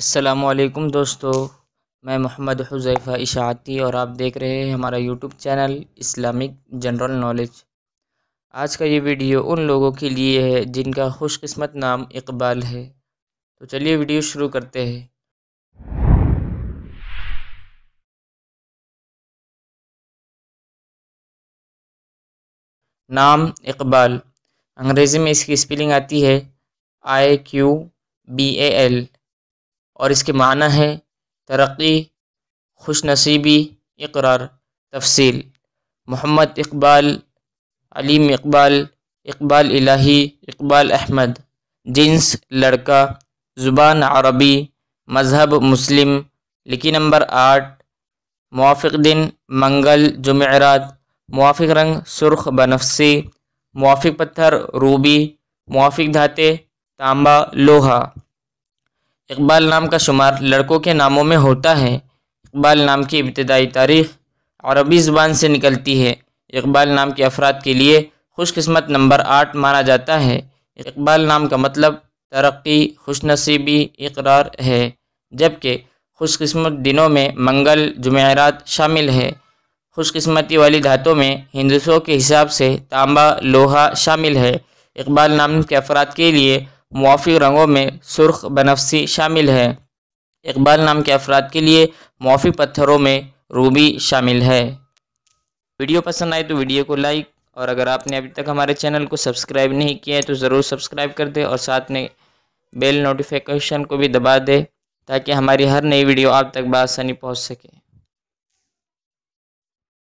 असलकुम दोस्तों मैं मोहम्मद हुजैफ़ा इशाती और आप देख रहे हैं हमारा YouTube channel Islamic general knowledge आज का ये वीडियो उन लोगों के लिए है जिनका खुशकिस्मत नाम इकबाल है तो चलिए वीडियो शुरू करते हैं नाम इकबाल अंग्रेज़ी में इसकी स्पेलिंग आती है I Q B A L और इसके माना है तरक्की खुश नसीबी इकरार तफसील मोहम्मद इकबाल अलीम इकबाल इकबाल इलाही इकबाल अहमद जिन्स लड़का ज़ुबान अरबी मज़हब मुस्लिम लिखी नंबर आठ मुआफ़ दिन मंगल जुमेरात मुआफ़ रंग सुर्ख बनफसी मुआफ़ पत्थर रूबी मुआफ़ धाते तांबा लोहा इकबाल नाम का शुमार लड़कों के नामों में होता है इकबाल नाम की इब्तदाई तारीख अरबी ज़बान से निकलती है इकबाल नाम के अफराद के लिए खुशकस्मत नंबर आठ माना जाता है इकबाल नाम का मतलब तरक्की खुशनसीबी इकरार है जबकि खुशकस्मत दिनों में मंगल जुमेरात शामिल है खुशकस्मती वाली धातों में हिंदुओं के हिसाब से तांबा लोहा शामिल है इकबाल नाम के अफराद के लिए मुआफ़ी रंगों में सुर्ख बनफसी शामिल है इकबाल नाम के अफराद के लिए मुआफ़ी पत्थरों में रूबी शामिल है वीडियो पसंद आए तो वीडियो को लाइक और अगर आपने अभी तक हमारे चैनल को सब्सक्राइब नहीं किया है तो ज़रूर सब्सक्राइब कर दें और साथ में बेल नोटिफिकेशन को भी दबा दें ताकि हमारी हर नई वीडियो आप तक बासानी पहुँच सके